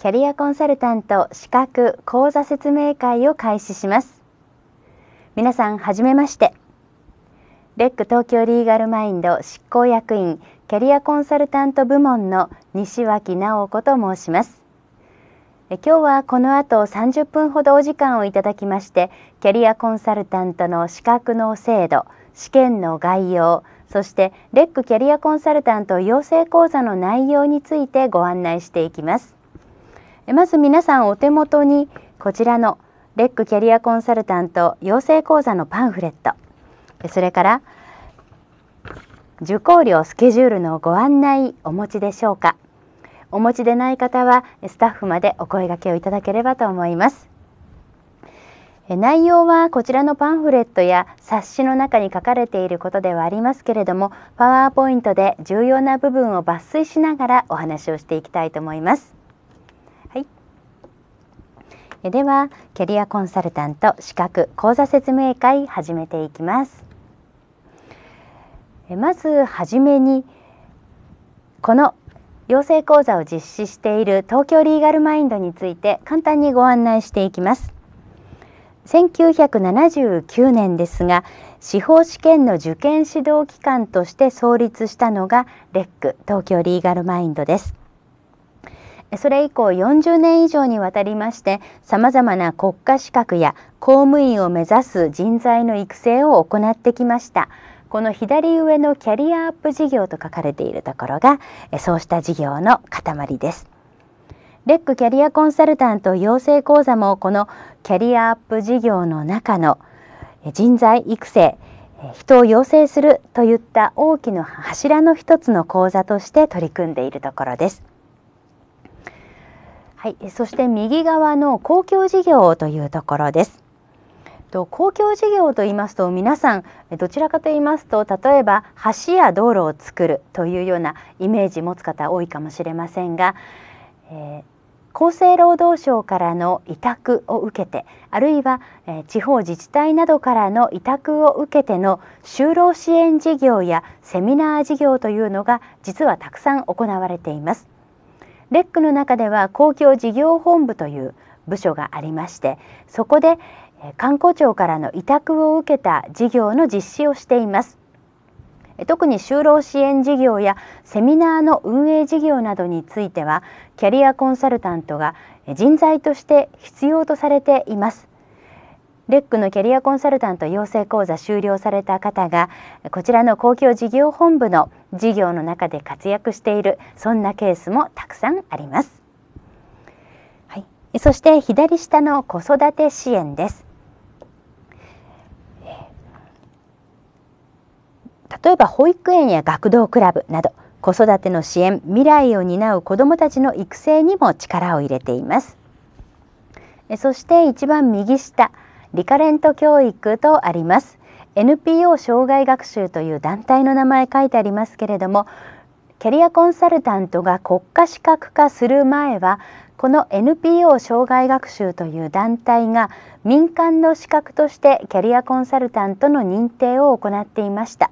キャリアコンサルタント資格講座説明会を開始します皆さんはじめましてレック東京リーガルマインド執行役員キャリアコンサルタント部門の西脇直子と申します今日はこの後30分ほどお時間をいただきましてキャリアコンサルタントの資格の制度試験の概要そしてレックキャリアコンサルタント養成講座の内容についてご案内していきますまず皆さんお手元にこちらのレックキャリアコンサルタント養成講座のパンフレットそれから受講料スケジュールのご案内お持ちでしょうかお持ちでない方はスタッフまでお声掛けをいただければと思います内容はこちらのパンフレットや冊子の中に書かれていることではありますけれどもパワーポイントで重要な部分を抜粋しながらお話をしていきたいと思いますではキャリアコンサルタント資格講座説明会始めていきますまずはじめにこの養成講座を実施している東京リーガルマインドについて簡単にご案内していきます1979年ですが司法試験の受験指導機関として創立したのがレック東京リーガルマインドですそれ以降40年以上にわたりましてさまざまな国家資格や公務員を目指す人材の育成を行ってきましたこの左上のキャリアアップ事業と書かれているところがそうした事業の塊ですレックキャリアコンサルタント養成講座もこのキャリアアップ事業の中の人材育成人を養成するといった大きな柱の一つの講座として取り組んでいるところですはい、そして右側の公共事業というところです。公共事業と言いますと皆さんどちらかと言いますと例えば橋や道路を作るというようなイメージ持つ方多いかもしれませんが、えー、厚生労働省からの委託を受けてあるいは、えー、地方自治体などからの委託を受けての就労支援事業やセミナー事業というのが実はたくさん行われています。レックの中では公共事業本部という部署がありましてそこで観光庁からの委託を受けた事業の実施をしています特に就労支援事業やセミナーの運営事業などについてはキャリアコンサルタントが人材として必要とされていますレックのキャリアコンサルタント養成講座終了された方がこちらの公共事業本部の事業の中で活躍しているそんなケースもたくさんあります、はい、そして左下の子育て支援です例えば保育園や学童クラブなど子育ての支援未来を担う子どもたちの育成にも力を入れていますそして一番右下リカレント教育とあります NPO 障害学習という団体の名前書いてありますけれどもキャリアコンサルタントが国家資格化する前はこの NPO 障害学習という団体が民間の資格としてキャリアコンサルタントの認定を行っていました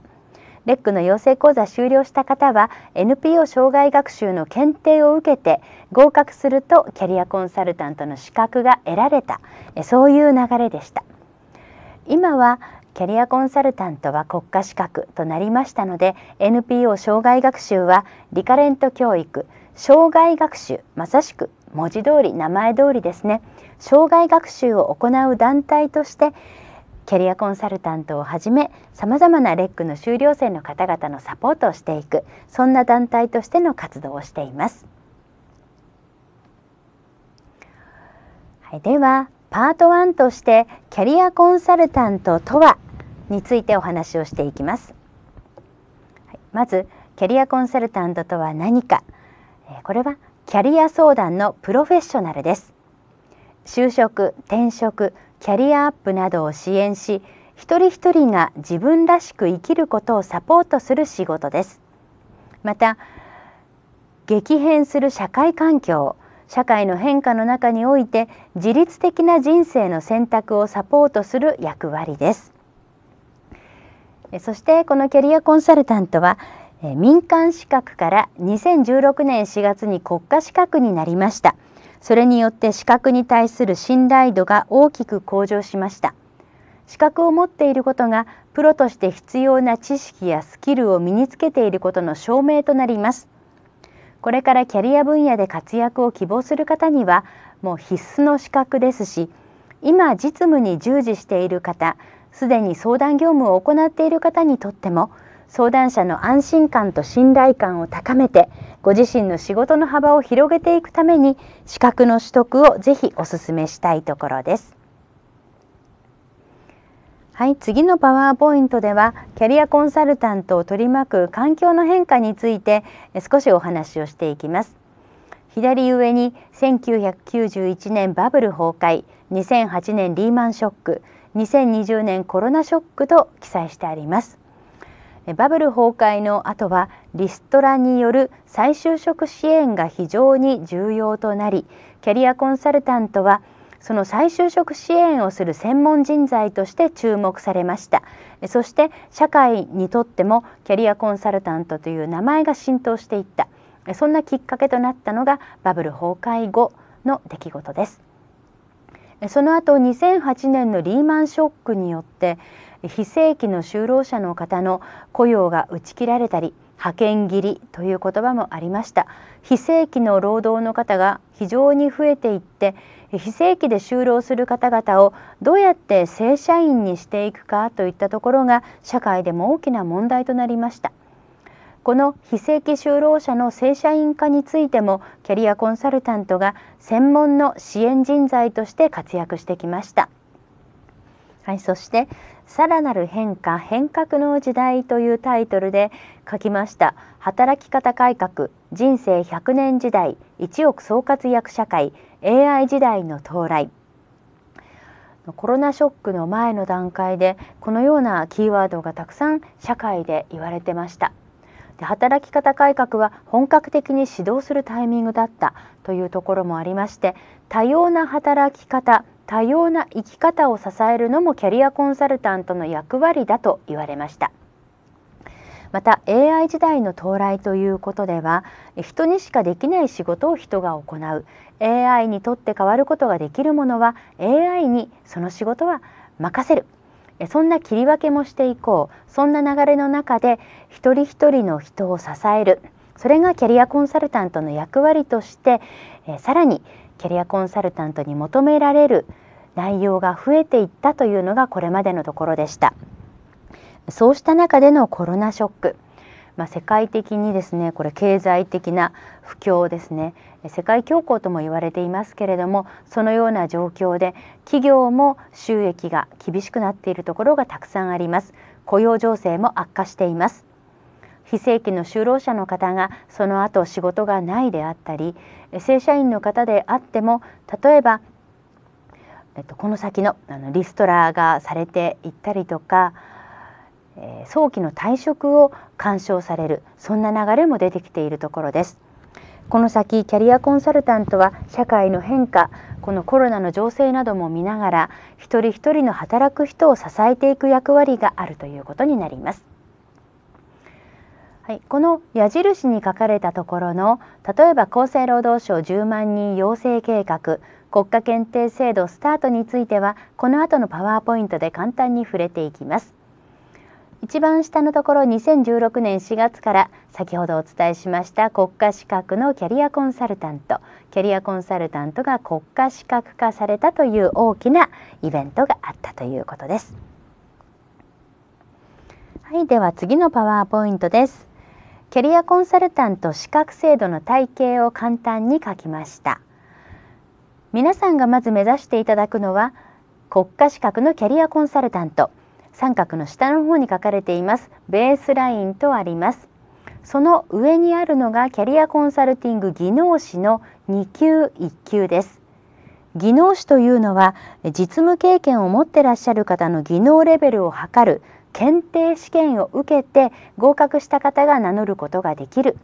レックの養成講座終了した方は NPO 障害学習の検定を受けて合格するとキャリアコンサルタントの資格が得られたそういう流れでした今はキャリアコンサルタントは国家資格となりましたので NPO 障害学習はリカレント教育障害学習まさしく文字通り名前通りですね障害学習を行う団体としてキャリアコンサルタントをはじめさまざまなレックの修了生の方々のサポートをしていくそんな団体としての活動をしています。はい、ではパート1としてキャリアコンサルタントとはについてお話をしていきます。はい、まずキャリアコンサルタントとは何かえこれはキャリア相談のプロフェッショナルです就職転職キャリアアップなどを支援し一人一人が自分らしく生きることをサポートする仕事ですまた激変する社会環境社会の変化の中において自律的な人生の選択をサポートする役割ですそしてこのキャリアコンサルタントは民間資格から2016年4月に国家資格になりました。それによって資格に対する信頼度が大きく向上しました資格を持っていることがプロとして必要な知識やスキルを身につけていることの証明となりますこれからキャリア分野で活躍を希望する方にはもう必須の資格ですし今実務に従事している方すでに相談業務を行っている方にとっても相談者の安心感と信頼感を高めてご自身の仕事の幅を広げていくために資格の取得をぜひお勧めしたいところです。はい、次のパワーポイントではキャリアコンサルタントを取り巻く環境の変化について少しお話をしていきます。左上に1991年バブル崩壊2008年リーマンショック2020年コロナショックと記載してありますバブル崩壊の後はリストラによる再就職支援が非常に重要となりキャリアコンサルタントはその再就職支援をする専門人材として注目されましたそして社会にとってもキャリアコンサルタントという名前が浸透していったそんなきっかけとなったのがバブル崩壊後の出来事ですその後2008年のリーマンショックによって非正規の就労者の方の雇用が打ち切られたり派遣切りという言葉もありました非正規の労働の方が非常に増えていって非正規で就労する方々をどうやって正社員にしていくかといったところが社会でも大きな問題となりましたこの非正規就労者の正社員化についてもキャリアコンサルタントが専門の支援人材として活躍してきましたはい、そしてさらなる変化変革の時代というタイトルで書きました働き方改革人生100年時代一億総活躍社会 AI 時代の到来コロナショックの前の段階でこのようなキーワードがたくさん社会で言われてましたで働き方改革は本格的に指導するタイミングだったというところもありまして多様な働き方多様な生き方を支えるのもキャリアコンサルタントの役割だと言われましたまた AI 時代の到来ということでは人にしかできない仕事を人が行う AI にとって変わることができるものは AI にその仕事は任せるそんな切り分けもしていこうそんな流れの中で一人一人の人を支えるそれがキャリアコンサルタントの役割としてさらにキャリアコンサルタントに求められる内容が増えていったというのがこれまでのところでしたそうした中でのコロナショック、まあ、世界的にですねこれ経済的な不況ですね世界恐慌とも言われていますけれどもそのような状況で企業も収益が厳しくなっているところがたくさんあります雇用情勢も悪化しています非正規の就労者の方がその後仕事がないであったり正社員の方であっても例えば、えっと、この先のあのリストラがされていったりとか、え早期の退職を干渉されるそんな流れも出てきているところです。この先キャリアコンサルタントは社会の変化このコロナの情勢なども見ながら一人一人の働く人を支えていく役割があるということになります。はい、この矢印に書かれたところの例えば厚生労働省10万人養成計画国家検定制度スタートについてはこの後のパワーポイントで簡単に触れていきます一番下のところ2016年4月から先ほどお伝えしました国家資格のキャリアコンサルタントキャリアコンサルタントが国家資格化されたという大きなイベントがあったということですはい、では次のパワーポイントですキャリアコンサルタント資格制度の体系を簡単に書きました皆さんがまず目指していただくのは国家資格のキャリアコンサルタント三角の下の方に書かれていますベースラインとありますその上にあるのがキャリアコンサルティング技能士の2級1級です技能士というのは実務経験を持ってらっしゃる方の技能レベルを測る検定試験を受けて合格した方が名乗ることができる、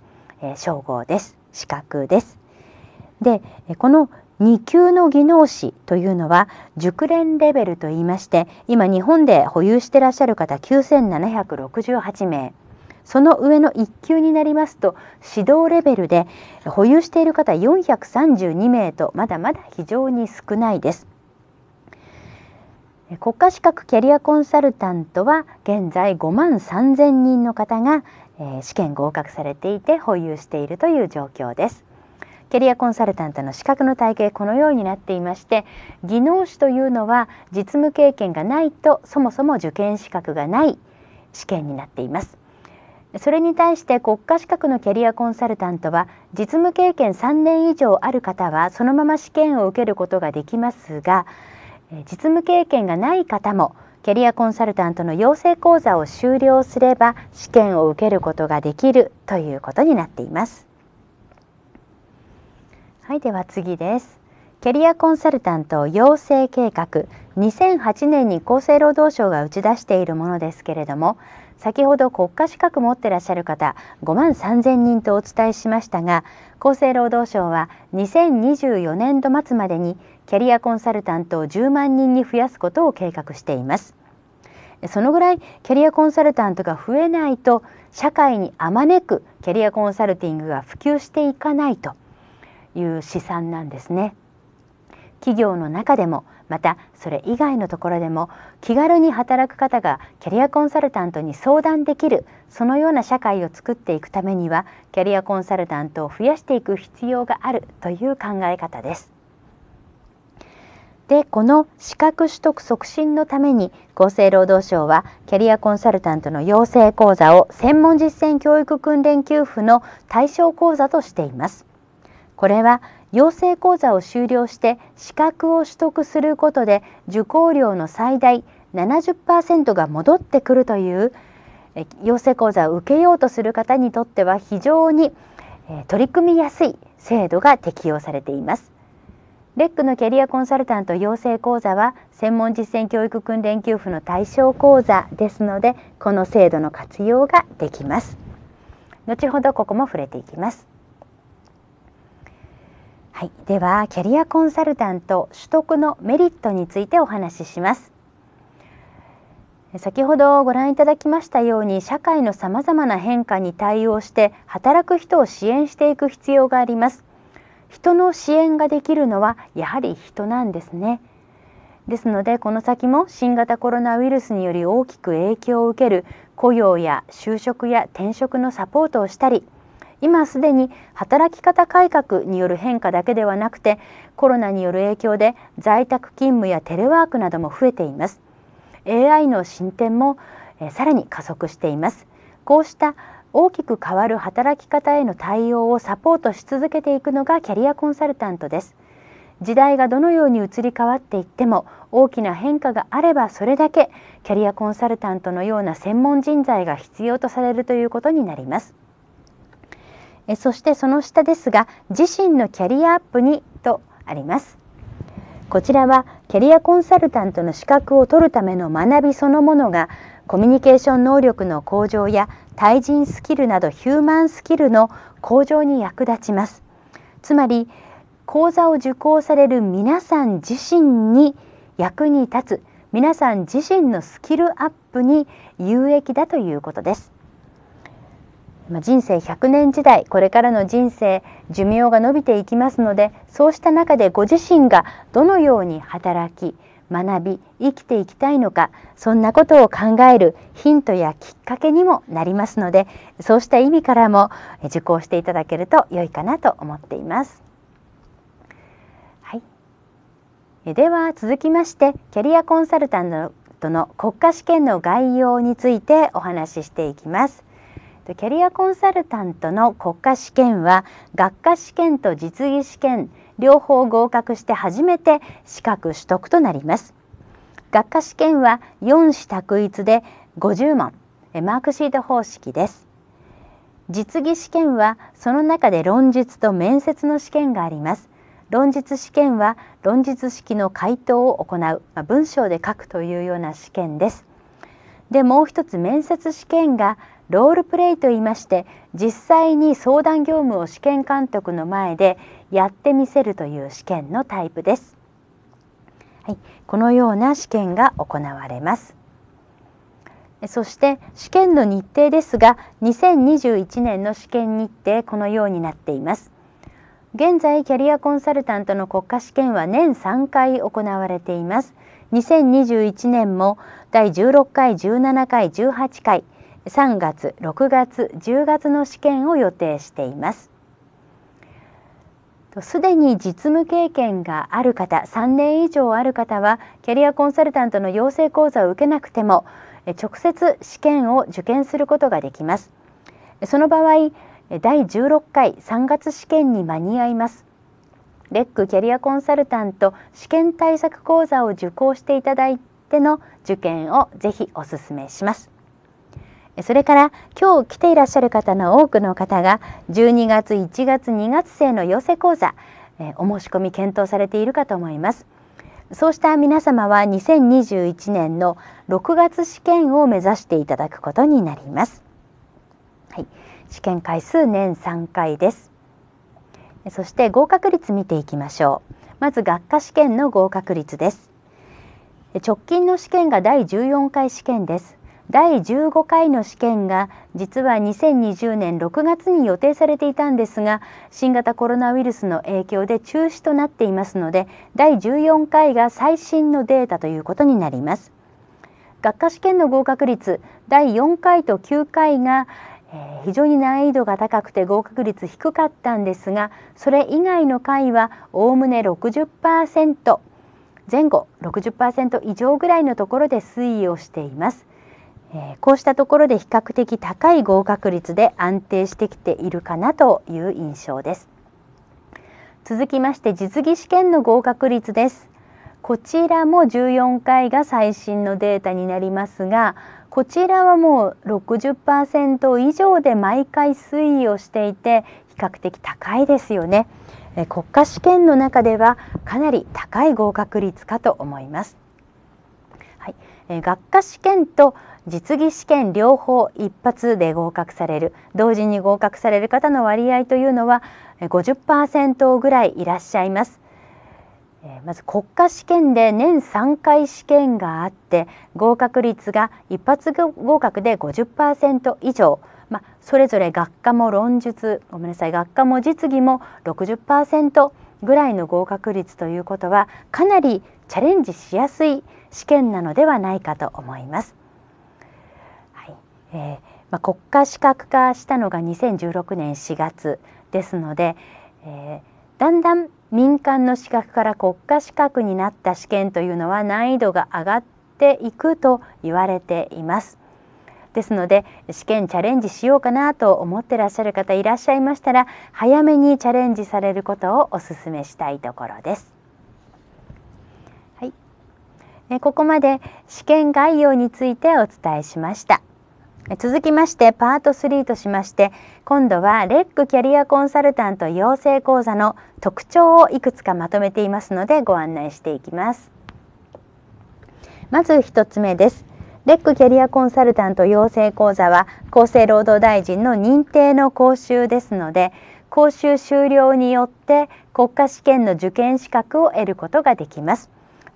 えー、称号です資格です。でこの2級の技能士というのは熟練レベルといいまして今日本で保有してらっしゃる方9768名その上の1級になりますと指導レベルで保有している方432名とまだまだ非常に少ないです。国家資格キャリアコンサルタントは現在5万3000人の方が試験合格されていて保有しているという状況です。キャリアコンサルタントの資格の体系このようになっていまして技能士というのは実務経験がないとそもそも受験資格がない試験になっていますそれに対して国家資格のキャリアコンサルタントは実務経験3年以上ある方はそのまま試験を受けることができますが実務経験がない方もキャリアコンサルタントの養成講座を修了すれば試験を受けることができるということになっています。はい、では次です。キャリアコンサルタント養成計画2008年に厚生労働省が打ち出しているものですけれども先ほど国家資格持ってらっしゃる方5万3000人とお伝えしましたが厚生労働省は2024年度末までにキャリアコンサルタントを10万人に増やすことを計画していますそのぐらいキャリアコンサルタントが増えないと社会にあまねくキャリアコンサルティングが普及していかないという試算なんですね企業の中でもまたそれ以外のところでも気軽に働く方がキャリアコンサルタントに相談できるそのような社会を作っていくためにはキャリアコンサルタントを増やしていく必要があるという考え方です。でこの資格取得促進のために厚生労働省はキャリアコンサルタントの養成講座を専門実践教育訓練給付の対象講座としています。これは養成講座を修了して資格を取得することで受講料の最大70%が戻ってくるという養成講座を受けようとする方にとっては非常に取り組みやすい制度が適用されています。レックのキャリアコンサルタント養成講座は専門実践教育訓練給付の対象講座ですのでこの制度の活用ができます後ほどここも触れていきますはい、ではキャリアコンサルタント取得のメリットについてお話しします先ほどご覧いただきましたように社会のさまざまな変化に対応して働く人を支援していく必要があります人の支援ができるのはやはり人なんですね。ですのでこの先も新型コロナウイルスにより大きく影響を受ける雇用や就職や転職のサポートをしたり今すでに働き方改革による変化だけではなくてコロナによる影響で在宅勤務やテレワークなども増えています AI の進展もさらに加速していますこうした大きく変わる働き方への対応をサポートし続けていくのがキャリアコンサルタントです時代がどのように移り変わっていっても大きな変化があればそれだけキャリアコンサルタントのような専門人材が必要とされるということになりますえそしてその下ですが自身のキャリアアップにとありますこちらはキャリアコンサルタントの資格を取るための学びそのものがコミュニケーション能力の向上や対人スキルなどヒューマンスキルの向上に役立ちますつまり講座を受講される皆さん自身に役に立つ皆さん自身のスキルアップに有益だということです人生100年時代これからの人生寿命が伸びていきますのでそうした中でご自身がどのように働き学び生きていきたいのかそんなことを考えるヒントやきっかけにもなりますのでそうした意味からも受講していただけると良いかなと思っています。はい、では続きましてキャリアコンサルタントの国家試験の概要についてお話ししていきます。キャリアコンサルタントの国家試験は学科試験と実技試験両方合格して初めて資格取得となります学科試験は4試択一で50問マークシート方式です実技試験はその中で論述と面接の試験があります論述試験は論述式の回答を行う、まあ、文章で書くというような試験ですでもう一つ面接試験がロールプレイといいまして実際に相談業務を試験監督の前でやってみせるという試験のタイプです。はい、このような試験が行われます。そして試験の日程ですが2021年の試験日程このようになっています。現在キャリアコンサルタントの国家試験は年3回行われています。2021年も第16回17回18回3月6月10月の試験を予定していますすでに実務経験がある方3年以上ある方はキャリアコンサルタントの養成講座を受けなくても直接試験を受験することができますその場合第16回3月試験に間に合いますレックキャリアコンサルタント試験対策講座を受講していただいての受験をぜひお勧めしますそれから今日来ていらっしゃる方の多くの方が12月1月2月生の養成講座お申し込み検討されているかと思いますそうした皆様は2021年の6月試験を目指していただくことになります、はい、試験回数年3回ですそして合格率見ていきましょうまず学科試験の合格率です直近の試験が第14回試験です第15回の試験が実は2020年6月に予定されていたんですが新型コロナウイルスの影響で中止となっていますので第14回が最新のデータということになります学科試験の合格率第4回と9回が非常に難易度が高くて合格率低かったんですがそれ以外の回はおおむね60%前後60%以上ぐらいのところで推移をしています。こうしたところで比較的高い合格率で安定してきているかなという印象です続きまして実技試験の合格率ですこちらも14回が最新のデータになりますがこちらはもう60%以上で毎回推移をしていて比較的高いですよね国家試験の中ではかなり高い合格率かと思います、はい、学科試験と実技試験両方一発で合格される同時に合格される方の割合というのは50%ぐらいいらっしゃいますまず国家試験で年3回試験があって合格率が一発合格で50%以上、まあ、それぞれ学科も論述ごめんなさい学科も実技も60%ぐらいの合格率ということはかなりチャレンジしやすい試験なのではないかと思います。えー、まあ、国家資格化したのが2016年4月ですので、えー、だんだん民間の資格から国家資格になった試験というのは難易度が上がっていくと言われています。ですので試験チャレンジしようかなと思ってらっしゃる方いらっしゃいましたら早めにチャレンジされることをお勧めしたいところです。はい、ここまで試験概要についてお伝えしました。続きましてパート3としまして今度はレックキャリアコンサルタント養成講座の特徴をいくつかまとめていますのでご案内していきますまず1つ目ですレックキャリアコンサルタント養成講座は厚生労働大臣の認定の講習ですので講習終了によって国家試験の受験資格を得ることができます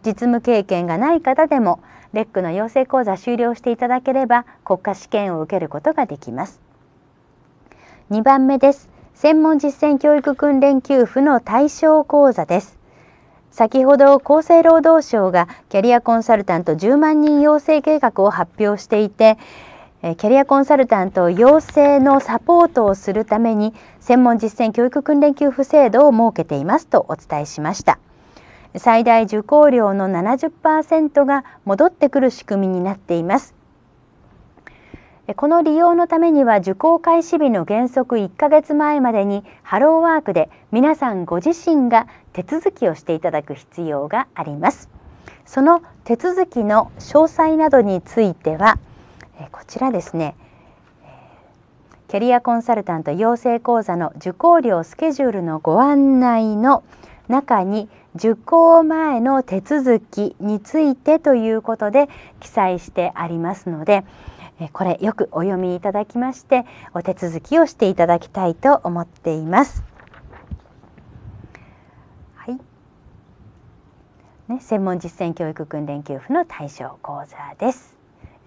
実務経験がない方でもレックの養成講座終了していただければ国家試験を受けることができます。2番目です。専門実践教育訓練給付の対象講座です。先ほど厚生労働省がキャリアコンサルタント10万人養成計画を発表していてキャリアコンサルタント養成のサポートをするために専門実践教育訓練給付制度を設けていますとお伝えしました。最大受講料の70%が戻ってくる仕組みになっていますこの利用のためには受講開始日の原則1ヶ月前までにハローワークで皆さんご自身が手続きをしていただく必要がありますその手続きの詳細などについてはこちらですねキャリアコンサルタント養成講座の受講料スケジュールのご案内の中に受講前の手続きについてということで記載してありますのでこれよくお読みいただきましてお手続きをしていただきたいと思っています。はい、ね、専門実践教育訓練給付の対象講座です。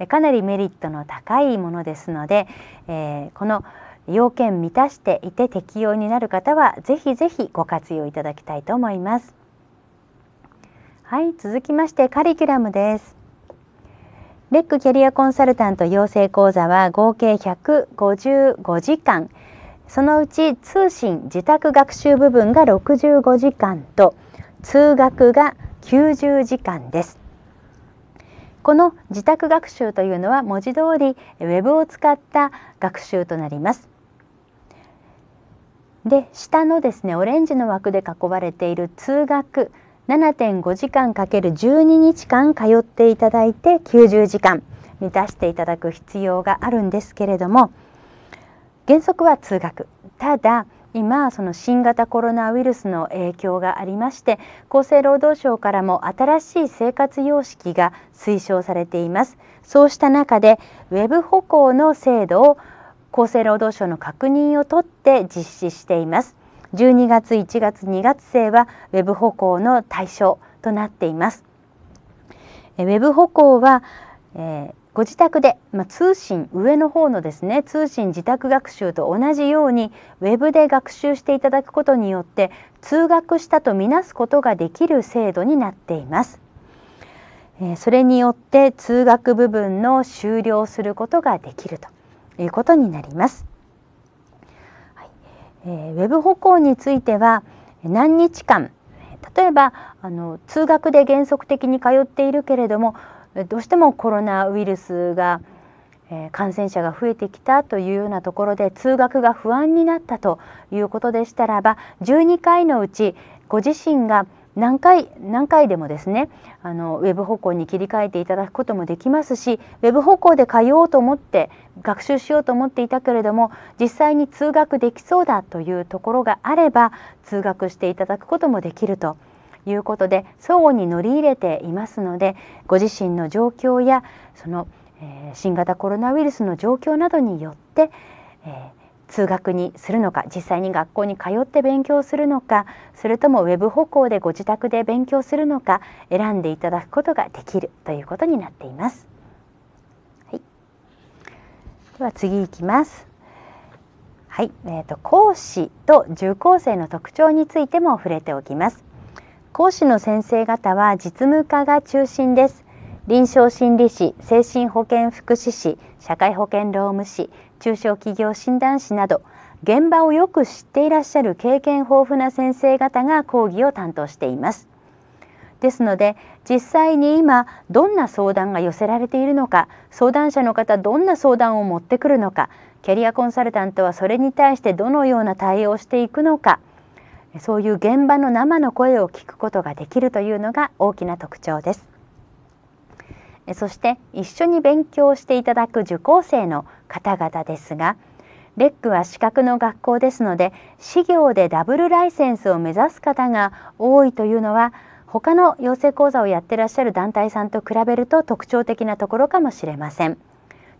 かなりメリットの高いものですので、えー、この要件満たしていて適用になる方はぜひぜひご活用いただきたいと思います。はい続きましてカリキュラムですレックキャリアコンサルタント養成講座は合計155時間そのうち通信自宅学習部分が65時間と通学が90時間ですこの自宅学習というのは文字通り Web を使った学習となります。で下のですねオレンジの枠で囲われている通学7.5時間かける12日間通っていただいて90時間満たしていただく必要があるんですけれども原則は通学ただ今その新型コロナウイルスの影響がありまして厚生労働省からも新しい生活様式が推奨されていますそうした中でウェブ歩行の制度を厚生労働省の確認を取って実施しています12月1月2月生はウェブ歩行の対象となっています。ウェブ歩行は、えーご自宅で、まあ、通信上の方のですね通信自宅学習と同じようにウェブで学習していただくことによって通学したとみなすことができる制度になっています。えー、それによって通学部分の終了することができるということになります。えー、ウェブ歩行については何日間例えばあの通学で原則的に通っているけれどもどうしてもコロナウイルスが、えー、感染者が増えてきたというようなところで通学が不安になったということでしたらば12回のうちご自身が「何回何回でもですねあのウェブ方向に切り替えていただくこともできますしウェブ方向で通おうと思って学習しようと思っていたけれども実際に通学できそうだというところがあれば通学していただくこともできるということで相互に乗り入れていますのでご自身の状況やその、えー、新型コロナウイルスの状況などによって、えー通学にするのか実際に学校に通って勉強するのかそれともウェブ歩行でご自宅で勉強するのか選んでいただくことができるということになっています。はい、では次いきます。はい、えーと、と講師と受講生の特徴についても触れておきます。講師の先生方は実務家が中心です。臨床心理士、精神保健福祉士、社会保険労務士、中小企業診断士など現場をよく知っていらっしゃる経験豊富な先生方が講義を担当しています。ですので実際に今どんな相談が寄せられているのか相談者の方どんな相談を持ってくるのかキャリアコンサルタントはそれに対してどのような対応をしていくのかそういう現場の生の声を聞くことができるというのが大きな特徴です。そして一緒に勉強していただく受講生の方々ですがレックは資格の学校ですので私業でダブルライセンスを目指す方が多いというのは他の養成講座をやってらっしゃる団体さんと比べると特徴的なところかもしれません。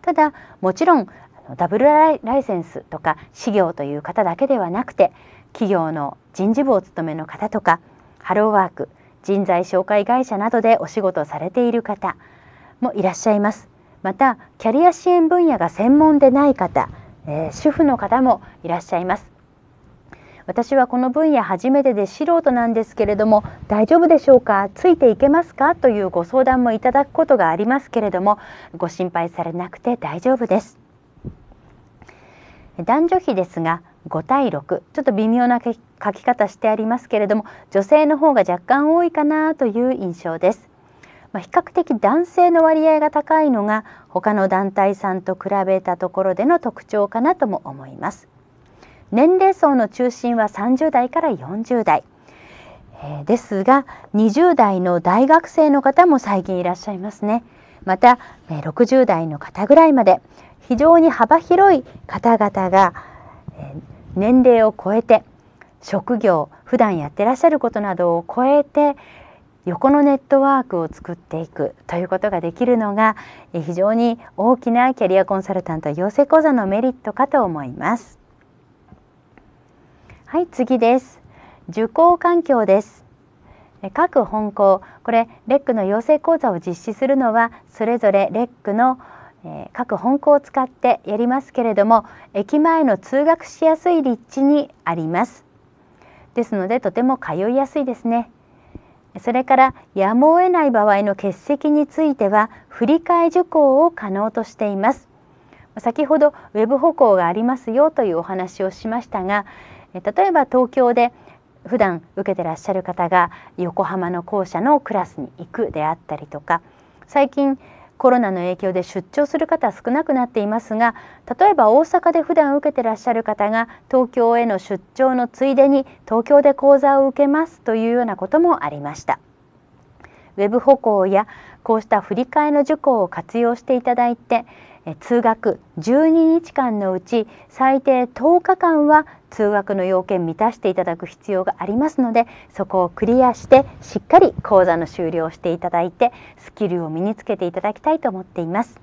ただもちろんダブルライセンスとか資業という方だけではなくて企業の人事部を務めの方とかハローワーク人材紹介会社などでお仕事をされている方もいらっしゃいますまたキャリア支援分野が専門でない方、えー、主婦の方もいらっしゃいます私はこの分野初めてで素人なんですけれども大丈夫でしょうかついていけますかというご相談もいただくことがありますけれどもご心配されなくて大丈夫です男女比ですが5対6ちょっと微妙な書き方してありますけれども女性の方が若干多いかなという印象ですまあ、比較的男性の割合が高いのが他の団体さんと比べたところでの特徴かなとも思います年齢層の中心は30代から40代、えー、ですが20代の大学生の方も最近いらっしゃいますねまた60代の方ぐらいまで非常に幅広い方々が年齢を超えて職業普段やってらっしゃることなどを超えて横のネットワークを作っていくということができるのが非常に大きなキャリアコンサルタント養成講座のメリットかと思います。はい次です受講環境です各本校これレックの養成講座を実施するのはそれぞれレックの各本校を使ってやりますけれども駅前の通学しやすい立地にありますですのでとても通いやすいですねそれからやむを得ない場合の欠席については振り替え受講を可能としています先ほどウェブ歩行がありますよというお話をしましたが例えば東京で普段受けてらっしゃる方が横浜の校舎のクラスに行くであったりとか最近コロナの影響で出張する方少なくなっていますが例えば大阪で普段受けてらっしゃる方が東京への出張のついでに東京で講座を受けますというようなこともありました。ウェブ歩行やこうした振り替えの受講を活用していただいて通学12日間のうち最低10日間は通学の要件満たしていただく必要がありますのでそこをクリアしてしっかり講座の終了をしていただいてスキルを身につけていただきたいと思っています。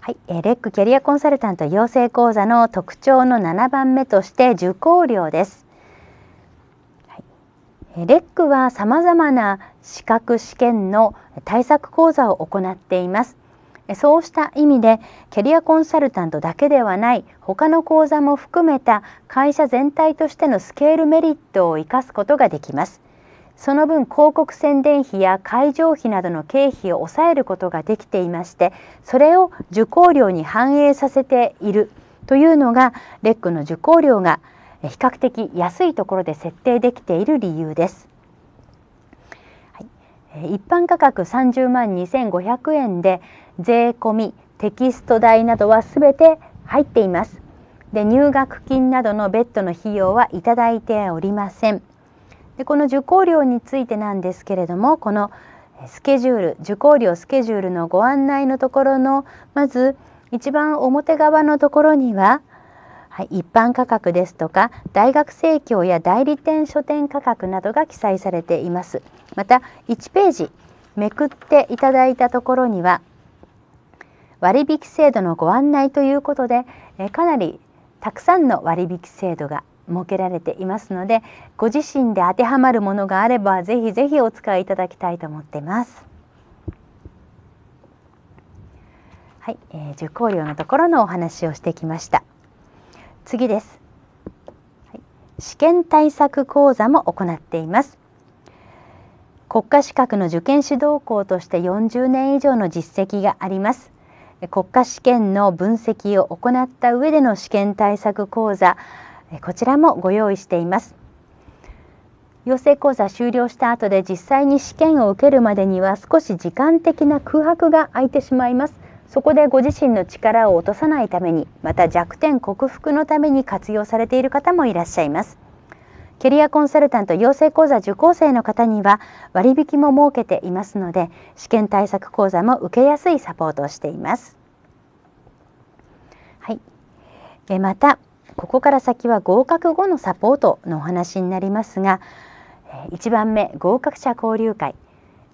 はい、レックキャリアコンサルタント養成講座の特徴の7番目として受講料です。レックはさまざまな資格試験の対策講座を行っています。そうした意味でキャリアコンサルタントだけではない他の講座も含めた会社全体としてのスケールメリットを生かすことができます。その分広告宣伝費や会場費などの経費を抑えることができていましてそれを受講料に反映させているというのがレックの受講料が比較的安いところで設定できている理由です。一般価格30万2500円で税込テキスト代などはすべて入っていますで入学金などの別途の費用はいただいておりませんでこの受講料についてなんですけれどもこのスケジュール受講料スケジュールのご案内のところのまず一番表側のところにははい、一般価格ですとか大学生協や代理店書店価格などが記載されていますまた1ページめくっていただいたところには割引制度のご案内ということでかなりたくさんの割引制度が設けられていますのでご自身で当てはまるものがあればぜひぜひお使いいただきたいと思っています。はい、えー、受講料のところのお話をしてきました。次です。はい、試験対策講座も行っています。国家資格の受験指導校として40年以上の実績があります。国家試験の分析を行った上での試験対策講座こちらもご用意しています養成講座終了した後で実際に試験を受けるまでには少し時間的な空白が空いてしまいますそこでご自身の力を落とさないためにまた弱点克服のために活用されている方もいらっしゃいますキャリアコンサルタント養成講座受講生の方には割引も設けていますので試験対策講座も受けやすいサポートをしています。はい、えまたここから先は合格後のサポートのお話になりますが1番目合格者交流会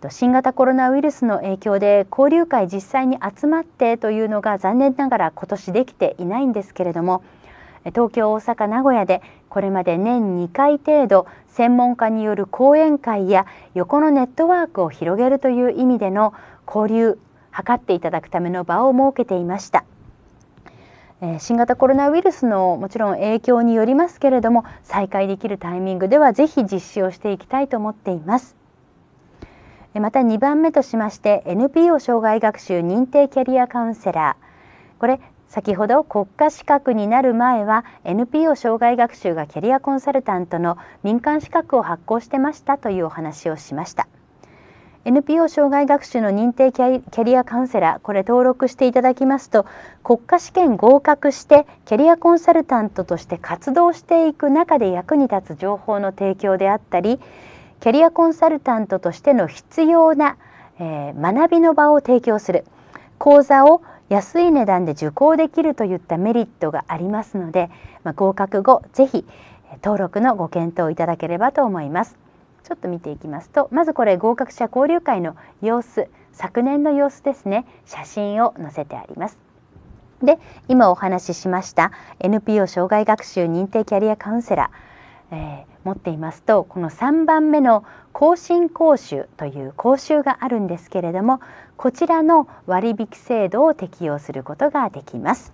新型コロナウイルスの影響で交流会実際に集まってというのが残念ながら今年できていないんですけれども東京大阪名古屋でこれまで年2回程度専門家による講演会や横のネットワークを広げるという意味での交流図っていただくための場を設けていました。新型コロナウイルスのもちろん影響によりますけれども再開できるタイミングではぜひ実施をしていきたいと思っていますまた2番目としまして NPO 障害学習認定キャリアカウンセラーこれ先ほど国家資格になる前は NPO 障害学習がキャリアコンサルタントの民間資格を発行してましたというお話をしました NPO 障害学習の認定キャリアカウンセラーこれ登録していただきますと国家試験合格してキャリアコンサルタントとして活動していく中で役に立つ情報の提供であったりキャリアコンサルタントとしての必要な、えー、学びの場を提供する講座を安い値段で受講できるといったメリットがありますので、まあ、合格後ぜひ登録のご検討いただければと思いますちょっと見ていきますとまずこれ合格者交流会の様子昨年の様子ですね写真を載せてありますで今お話ししました NPO 障害学習認定キャリアカウンセラーえー、持っていますとこの3番目の更新講習という講習があるんですけれどもこちらの割引制度を適用することができます。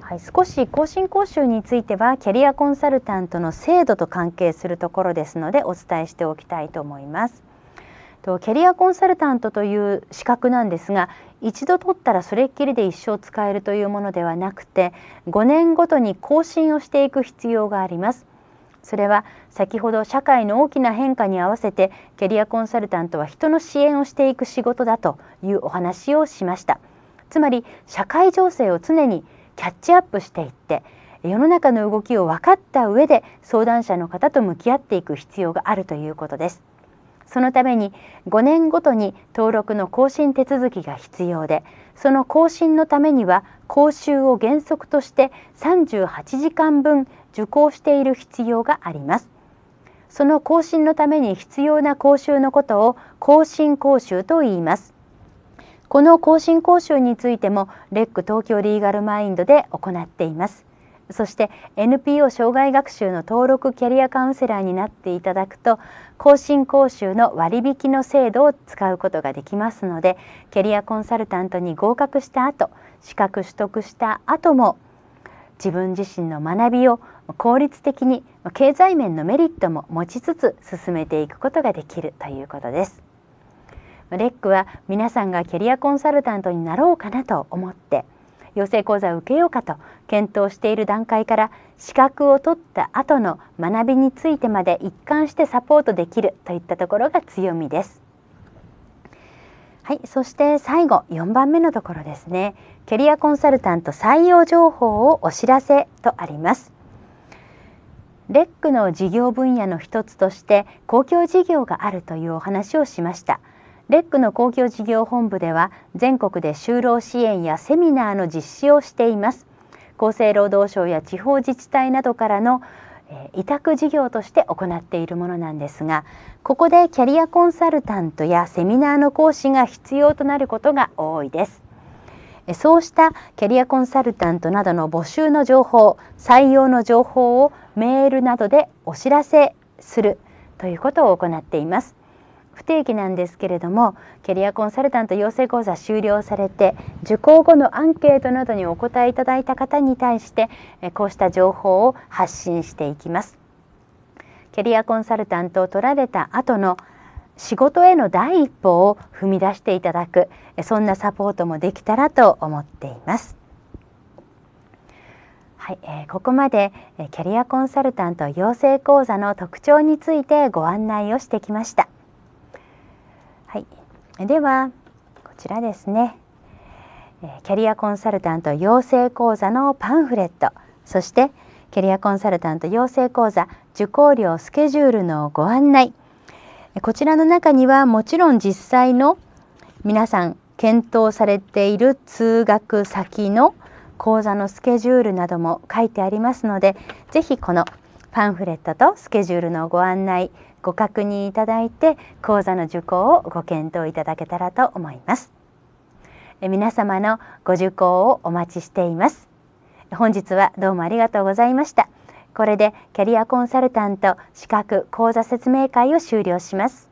はい、少し更新講習についてはキャリアコンサルタントの制度と関係するところですのでお伝えしておきたいと思います。とキャリアコンサルタントという資格なんですが一度取ったらそれっきりで一生使えるというものではなくて5年ごとに更新をしていく必要がありますそれは先ほど社会の大きな変化に合わせてキャリアコンサルタントは人の支援をしていく仕事だというお話をしましたつまり社会情勢を常にキャッチアップしていって世の中の動きを分かった上で相談者の方と向き合っていく必要があるということですそのために5年ごとに登録の更新手続きが必要でその更新のためには講習を原則として38時間分受講している必要がありますその更新のために必要な講習のことを更新講習と言いますこの更新講習についてもレック東京リーガルマインドで行っていますそして NPO 障害学習の登録キャリアカウンセラーになっていただくと更新講習の割引の制度を使うことができますのでキャリアコンサルタントに合格した後資格取得した後も自分自身の学びを効率的に経済面のメリットも持ちつつ進めていくことができるということです。レックは皆さんがキャリアコンサルタントになろうかなと思って養成講座を受けようかと検討している段階から資格を取った後の学びについてまで一貫してサポートできるといったところが強みです。はい、そして最後4番目のところですねキャリアコンサルタント採用情報をお知らせとありますレックの事業分野の一つとして公共事業があるというお話をしましたレックの公共事業本部では全国で就労支援やセミナーの実施をしています厚生労働省や地方自治体などからの委託事業として行っているものなんですがここでキャリアコンサルタントやセミナーの講師が必要となることが多いですそうしたキャリアコンサルタントなどの募集の情報採用の情報をメールなどでお知らせするということを行っています不定期なんですけれどもキャリアコンサルタント養成講座終了されて受講後のアンケートなどにお答えいただいた方に対してこうした情報を発信していきます。キャリアコンサルタントを取られた後の仕事への第一歩を踏み出していただくそんなサポートもできたらと思っています。はい、えー、ここまで、えキャリアコンサルタント養成講座の特徴についてご案内をしてきました。はい、ではこちらですねキャリアコンサルタント養成講座のパンフレットそしてキャリアコンサルタント養成講座受講料スケジュールのご案内こちらの中にはもちろん実際の皆さん検討されている通学先の講座のスケジュールなども書いてありますので是非このパンフレットとスケジュールのご案内ご確認いただいて講座の受講をご検討いただけたらと思います皆様のご受講をお待ちしています本日はどうもありがとうございましたこれでキャリアコンサルタント資格講座説明会を終了します